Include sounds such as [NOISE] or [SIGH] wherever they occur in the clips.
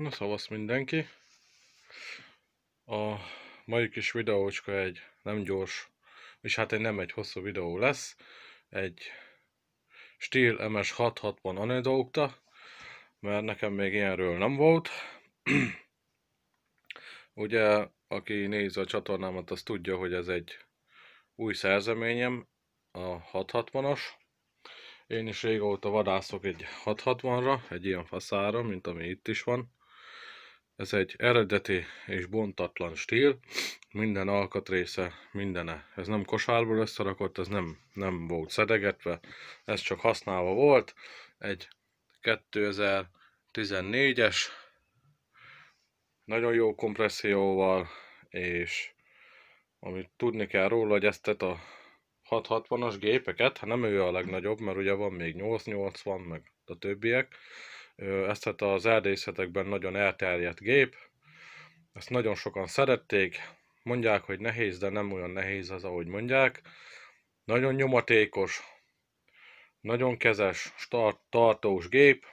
Na szavasz mindenki! A mai kis videócska egy nem gyors, és hát egy nem egy hosszú videó lesz, egy Stihl MS660 anedoukta, mert nekem még ilyenről nem volt. [CLEARS THROAT] Ugye, aki nézi a csatornámat, az tudja, hogy ez egy új szerzeményem, a 660-as. Én is régóta vadászok egy 660-ra, egy ilyen faszára, mint ami itt is van. Ez egy eredeti és bontatlan stíl, minden alkatrésze, mindene. Ez nem kosárból összerakott, ez nem, nem volt szedegetve, ez csak használva volt. Egy 2014-es, nagyon jó kompresszióval, és amit tudni kell róla, hogy ezt a 660-as gépeket, nem ő a legnagyobb, mert ugye van még 880, meg a többiek, ezt hát az erdészetekben nagyon elterjedt gép, ezt nagyon sokan szerették, mondják, hogy nehéz, de nem olyan nehéz az, ahogy mondják. Nagyon nyomatékos, nagyon kezes, start, tartós gép,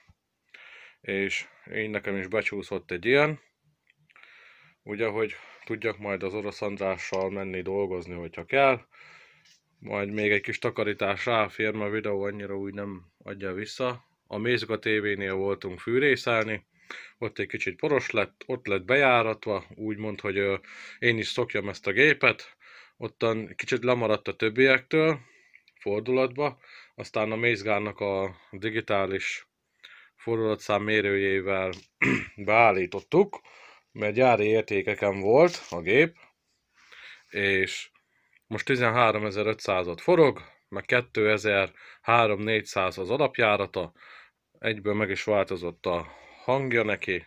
és én nekem is becsúszott egy ilyen. Ugye, hogy tudjak majd az orosz Andrással menni dolgozni, hogyha kell. Majd még egy kis takarítás ráfér, mert a videó annyira úgy nem adja vissza, a Mézga TV-nél voltunk fűrészelni, ott egy kicsit poros lett, ott lett bejáratva, úgymond, hogy én is szokjam ezt a gépet, ottan kicsit lemaradt a többiektől fordulatba, aztán a Mézgának a digitális fordulatszám mérőjével [CLEARS THROAT] beállítottuk, mert gyári értékeken volt a gép, és most 13.500-at forog, meg 2300 az alapjárata, egyből meg is változott a hangja neki,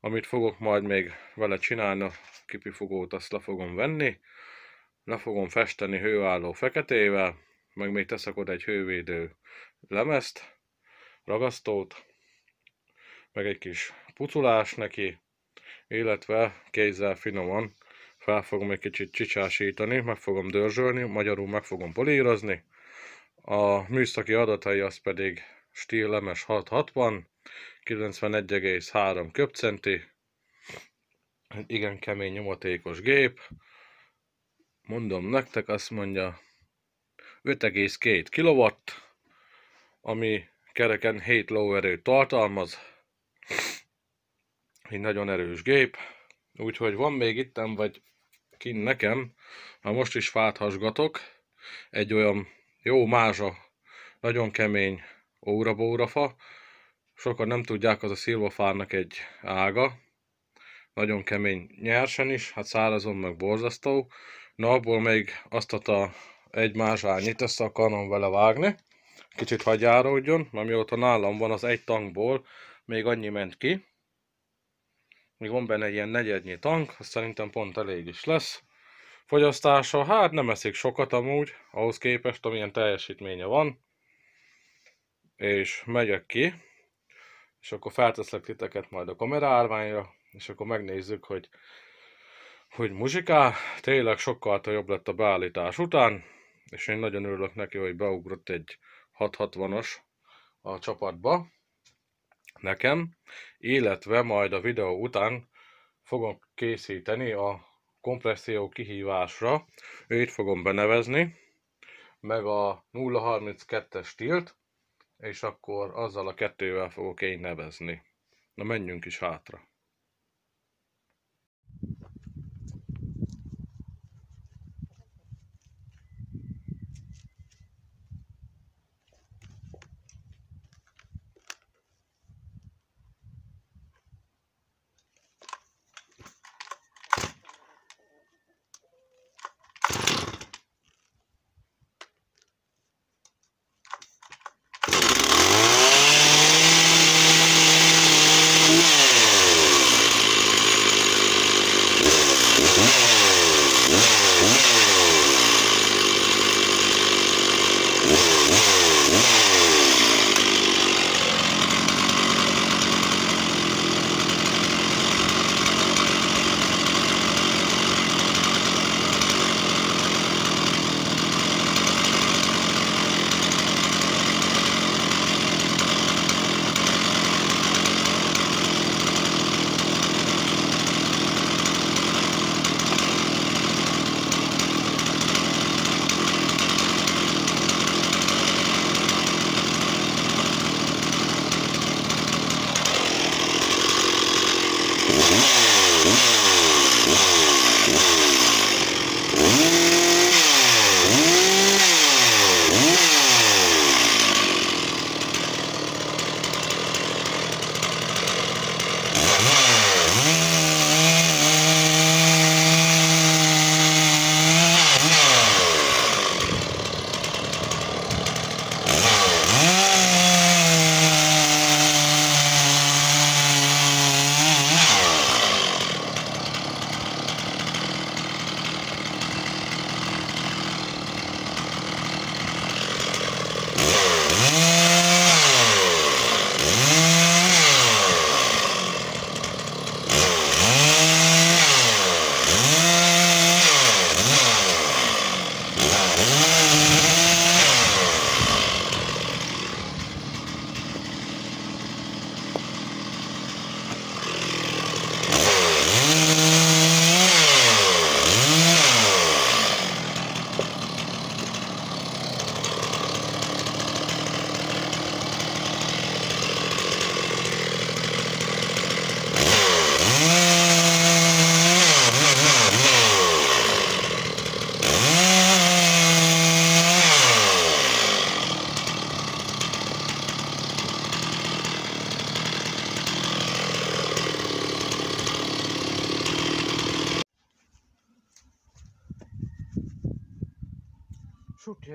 amit fogok majd még vele csinálni, a kipifogót azt le fogom venni, le fogom festeni hőálló feketével, meg még teszek oda egy hővédő lemezt, ragasztót, meg egy kis puculás neki, illetve kézzel finoman fel fogom egy kicsit csicsásítani, meg fogom dörzsölni, magyarul meg fogom polírozni. A műszaki adatai az pedig stílemes 660, 91,3 köbcenti, egy igen kemény nyomatékos gép. Mondom nektek, azt mondja 5,2 kW, ami kereken 7 lóerőt tartalmaz. Egy nagyon erős gép. Úgyhogy van még ittem, vagy kint nekem, ha most is fáthasgatok, egy olyan jó mázsa, nagyon kemény órabórafa. Sokan nem tudják, az a szilvafárnak egy ága. Nagyon kemény nyersen is, hát szárazon meg borzasztó. Na abból még azt a egy mázsányit össze akarom vele vágni. Kicsit hagyáródjon, mert mióta nálam van az egy tankból, még annyi ment ki. Még van benne egy ilyen negyednyi tank, azt szerintem pont elég is lesz. Fogyasztása, hát nem eszik sokat amúgy, ahhoz képest, amilyen teljesítménye van és megyek ki, és akkor felteszlek titeket majd a kamerárványra, és akkor megnézzük, hogy hogy muzsiká, tényleg sokkal jobb lett a beállítás után, és én nagyon örülök neki, hogy beugrott egy 660-os a csapatba nekem, illetve majd a videó után fogom készíteni a kompresszió kihívásra, őt fogom benevezni, meg a 032-es tilt, és akkor azzal a kettővel fogok én nevezni. Na menjünk is hátra. Chute.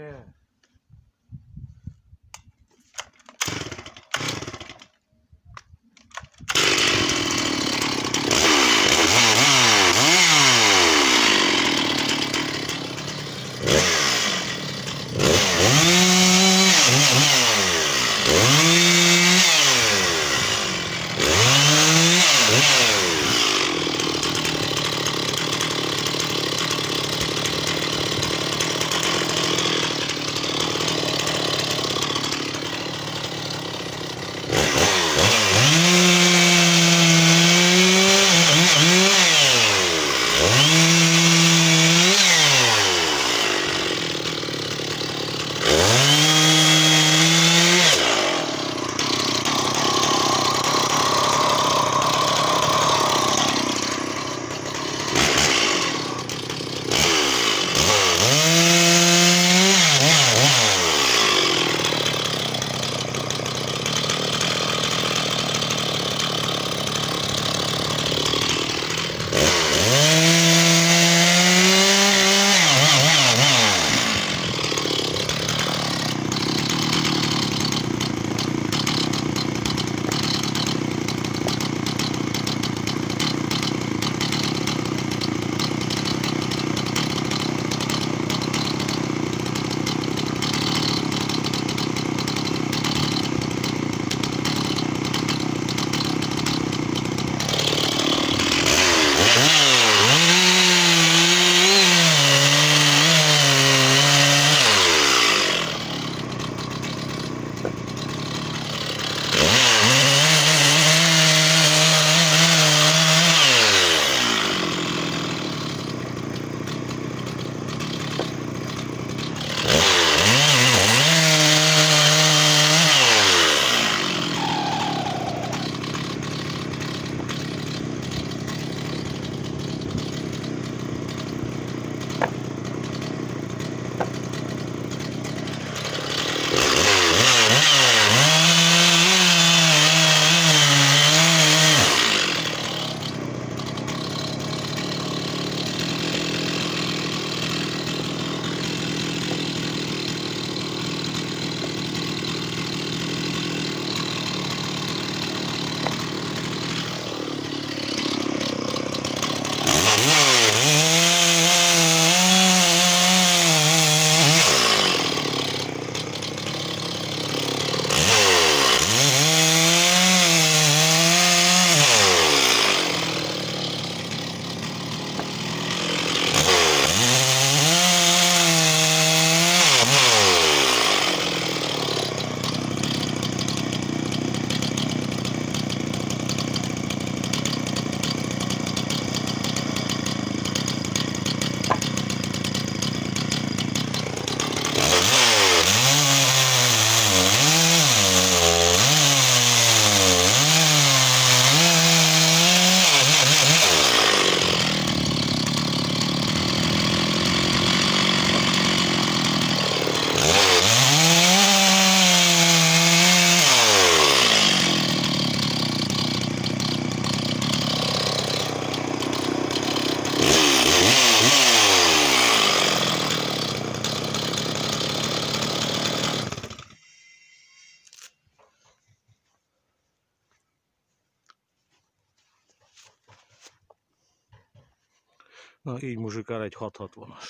Na, így muzsikál egy 660-as.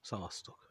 Szavaztok!